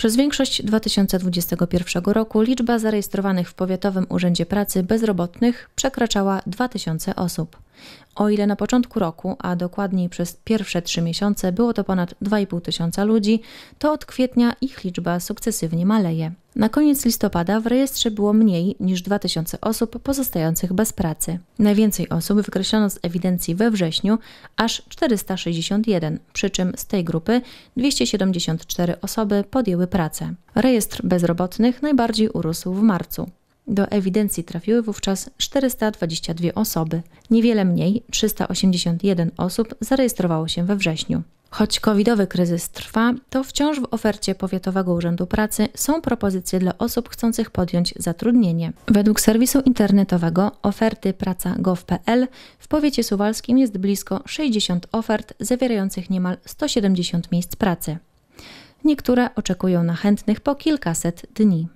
Przez większość 2021 roku liczba zarejestrowanych w Powiatowym Urzędzie Pracy bezrobotnych przekraczała 2000 osób. O ile na początku roku, a dokładniej przez pierwsze trzy miesiące było to ponad 2,5 tysiąca ludzi, to od kwietnia ich liczba sukcesywnie maleje. Na koniec listopada w rejestrze było mniej niż tysiące osób pozostających bez pracy. Najwięcej osób wykreślono z ewidencji we wrześniu, aż 461, przy czym z tej grupy 274 osoby podjęły pracę. Rejestr bezrobotnych najbardziej urósł w marcu. Do ewidencji trafiły wówczas 422 osoby. Niewiele mniej, 381 osób zarejestrowało się we wrześniu. Choć covidowy kryzys trwa, to wciąż w ofercie Powiatowego Urzędu Pracy są propozycje dla osób chcących podjąć zatrudnienie. Według serwisu internetowego oferty praca.gov.pl w powiecie suwalskim jest blisko 60 ofert zawierających niemal 170 miejsc pracy. Niektóre oczekują na chętnych po kilkaset dni.